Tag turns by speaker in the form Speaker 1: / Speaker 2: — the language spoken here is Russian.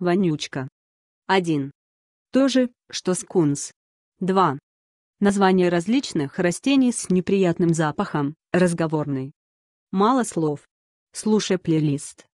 Speaker 1: Вонючка. 1. То же, что скунс. 2. Название различных растений с неприятным запахом, разговорный. Мало слов. Слушай плейлист.